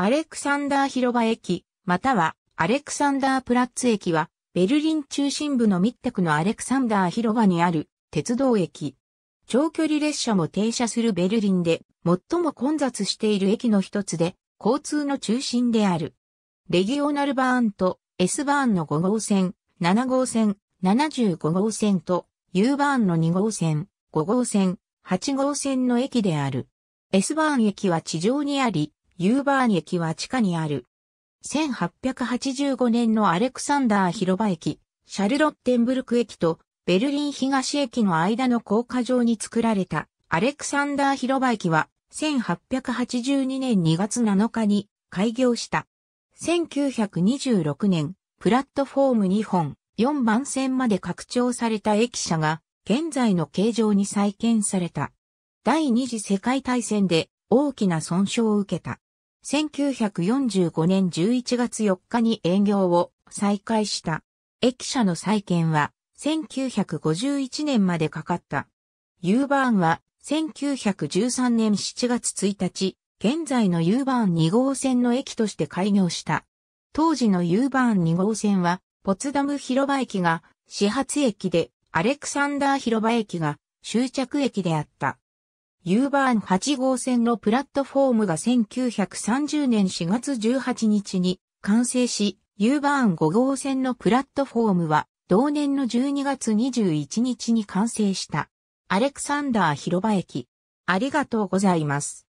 アレクサンダー広場駅、またはアレクサンダープラッツ駅は、ベルリン中心部のミッテクのアレクサンダー広場にある鉄道駅。長距離列車も停車するベルリンで最も混雑している駅の一つで、交通の中心である。レギオナルバーンと S バーンの5号線、7号線、75号線と U バーンの2号線、5号線、8号線の駅である。S バーン駅は地上にあり、ユーバーン駅は地下にある。1885年のアレクサンダー広場駅、シャルロッテンブルク駅とベルリン東駅の間の高架上に作られたアレクサンダー広場駅は1882年2月7日に開業した。1926年、プラットフォーム2本、4番線まで拡張された駅舎が現在の形状に再建された。第二次世界大戦で大きな損傷を受けた。1945年11月4日に営業を再開した。駅舎の再建は1951年までかかった。ユーバーンは1913年7月1日、現在のユーバーン2号線の駅として開業した。当時のユーバーン2号線は、ポツダム広場駅が始発駅で、アレクサンダー広場駅が終着駅であった。U バーン8号線のプラットフォームが1930年4月18日に完成し、U バーン5号線のプラットフォームは同年の12月21日に完成した。アレクサンダー広場駅。ありがとうございます。